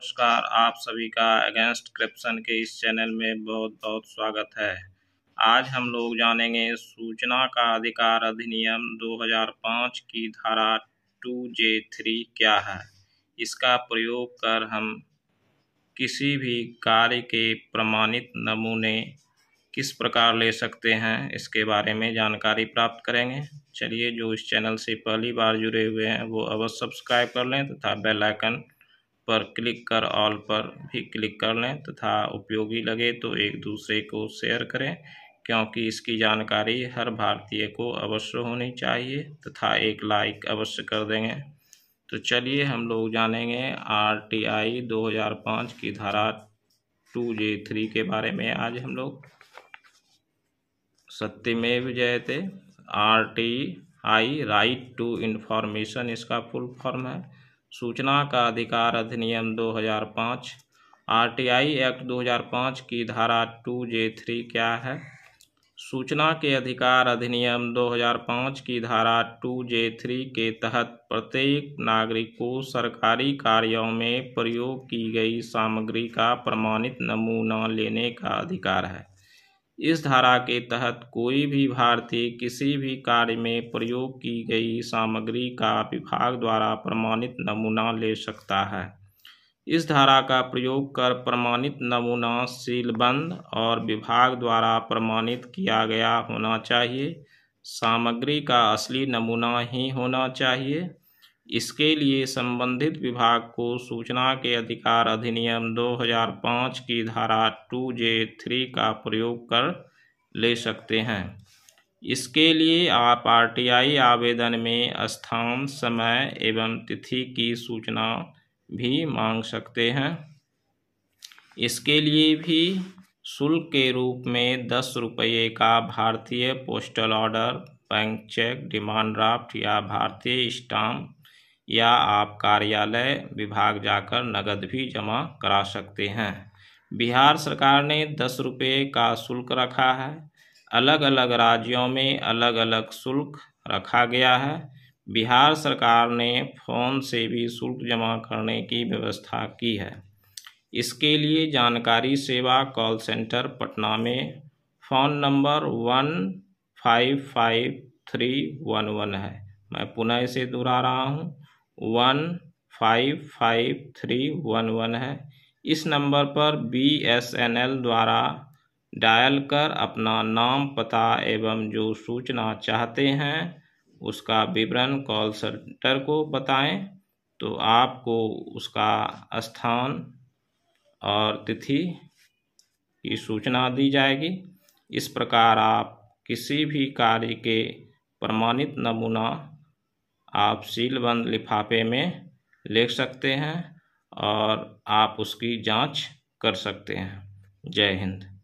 नमस्कार आप सभी का अगेंस्ट करप्शन के इस चैनल में बहुत बहुत स्वागत है आज हम लोग जानेंगे सूचना का अधिकार अधिनियम 2005 की धारा 2J3 क्या है इसका प्रयोग कर हम किसी भी कार्य के प्रमाणित नमूने किस प्रकार ले सकते हैं इसके बारे में जानकारी प्राप्त करेंगे चलिए जो इस चैनल से पहली बार जुड़े हुए हैं वो अवश्य सब्सक्राइब कर लें तथा बेल आइकन पर क्लिक कर ऑल पर भी क्लिक कर लें तथा उपयोगी लगे तो एक दूसरे को शेयर करें क्योंकि इसकी जानकारी हर भारतीय को अवश्य होनी चाहिए तथा एक लाइक अवश्य कर देंगे तो चलिए हम लोग जानेंगे आरटीआई 2005 की धारा टू जे थ्री के बारे में आज हम लोग Satyamev Jayate RTI right to information इसका फुल फॉर्म है सूचना का अधिकार अधिनियम 2005 आरटीआई एक्ट 2005 की धारा टू जे थ्री क्या है सूचना के अधिकार अधिनियम 2005 की धारा टू जे थ्री के तहत प्रत्येक नागरिक को सरकारी कार्यों में प्रयोग की गई सामग्री का प्रमाणित नमूना लेने का अधिकार है इस धारा के तहत कोई भी भारतीय किसी भी कार्य में प्रयोग की गई सामग्री का विभाग द्वारा प्रमाणित नमूना ले सकता है इस धारा का प्रयोग कर प्रमाणित नमूना सीलबंद और विभाग द्वारा प्रमाणित किया गया होना चाहिए सामग्री का असली नमूना ही होना चाहिए इसके लिए संबंधित विभाग को सूचना के अधिकार अधिनियम 2005 की धारा टू जे थ्री का प्रयोग कर ले सकते हैं इसके लिए आप आरटीआई आवेदन में स्थान समय एवं तिथि की सूचना भी मांग सकते हैं इसके लिए भी शुल्क के रूप में दस रुपये का भारतीय postal order bank cheque demand draft या भारतीय स्टाम्प या आप कार्यालय विभाग जाकर नगद भी जमा करा सकते हैं बिहार सरकार ने दस रुपये का शुल्क रखा है अलग अलग राज्यों में अलग अलग शुल्क रखा गया है बिहार सरकार ने फ़ोन से भी शुल्क जमा करने की व्यवस्था की है इसके लिए जानकारी सेवा कॉल सेंटर पटना में phone number one five five three one one है मैं पुनः इसे दोहरा रहा हूँ one five five three one one है इस नंबर पर बी एस एन एल द्वारा डायल कर अपना नाम पता एवं जो सूचना चाहते हैं उसका विवरण कॉल सेंटर को बताएं तो आपको उसका स्थान और तिथि की सूचना दी जाएगी इस प्रकार आप किसी भी कार्य के प्रमाणित नमूना आप सीलबंद लिफाफे में लिख सकते हैं और आप उसकी जांच कर सकते हैं जय हिंद